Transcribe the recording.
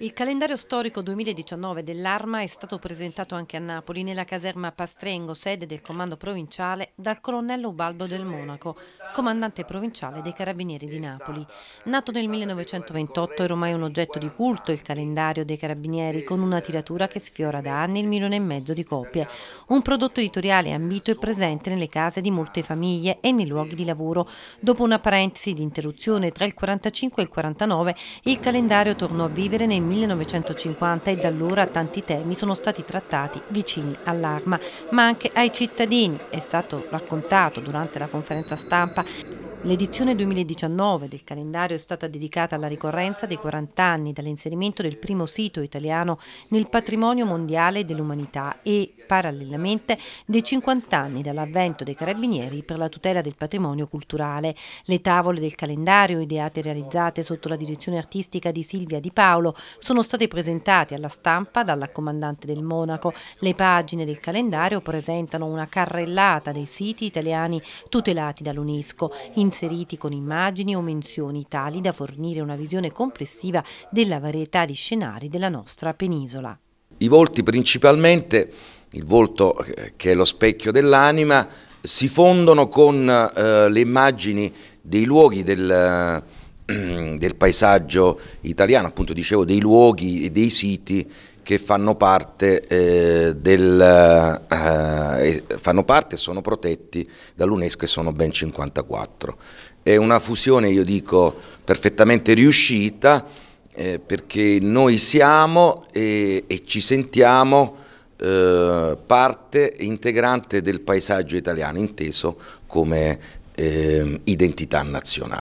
Il calendario storico 2019 dell'Arma è stato presentato anche a Napoli nella caserma Pastrengo, sede del comando provinciale, dal colonnello Ubaldo del Monaco, comandante provinciale dei Carabinieri di Napoli. Nato nel 1928 era ormai un oggetto di culto il calendario dei Carabinieri con una tiratura che sfiora da anni il milione e mezzo di copie. Un prodotto editoriale ambito e presente nelle case di molte famiglie e nei luoghi di lavoro. Dopo una parentesi di interruzione tra il 45 e il 49, il calendario tornò a vivere nei 1950 e da allora tanti temi sono stati trattati vicini all'arma, ma anche ai cittadini. È stato raccontato durante la conferenza stampa L'edizione 2019 del calendario è stata dedicata alla ricorrenza dei 40 anni dall'inserimento del primo sito italiano nel patrimonio mondiale dell'umanità e parallelamente dei 50 anni dall'avvento dei Carabinieri per la tutela del patrimonio culturale. Le tavole del calendario, ideate e realizzate sotto la direzione artistica di Silvia Di Paolo, sono state presentate alla stampa dalla comandante del Monaco. Le pagine del calendario presentano una carrellata dei siti italiani tutelati dall'UNESCO, inseriti con immagini o menzioni tali da fornire una visione complessiva della varietà di scenari della nostra penisola. I volti principalmente il volto eh, che è lo specchio dell'anima, si fondono con eh, le immagini dei luoghi del, ehm, del, paesaggio italiano, appunto dicevo dei luoghi e dei siti che fanno parte, eh, del, eh, fanno parte e sono protetti dall'UNESCO e sono ben 54. È una fusione, io dico, perfettamente riuscita eh, perché noi siamo e, e ci sentiamo eh, parte integrante del paesaggio italiano, inteso come eh, identità nazionale.